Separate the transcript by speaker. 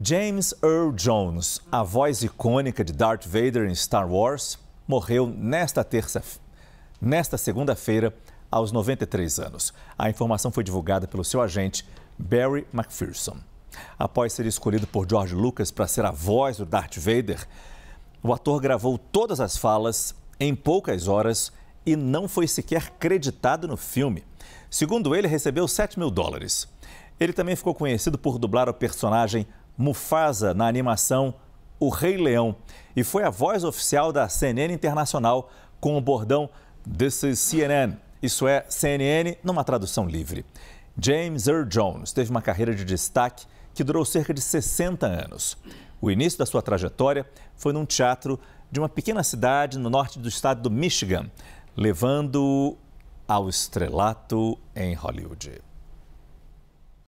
Speaker 1: James Earl Jones, a voz icônica de Darth Vader em Star Wars, morreu nesta terça, nesta segunda-feira, aos 93 anos. A informação foi divulgada pelo seu agente, Barry McPherson. Após ser escolhido por George Lucas para ser a voz do Darth Vader, o ator gravou todas as falas em poucas horas e não foi sequer creditado no filme. Segundo ele, recebeu 7 mil dólares. Ele também ficou conhecido por dublar o personagem Mufasa na animação O Rei Leão e foi a voz oficial da CNN Internacional com o bordão This is CNN, isso é CNN numa tradução livre. James Earl Jones teve uma carreira de destaque que durou cerca de 60 anos. O início da sua trajetória foi num teatro de uma pequena cidade no norte do estado do Michigan, levando ao estrelato em Hollywood.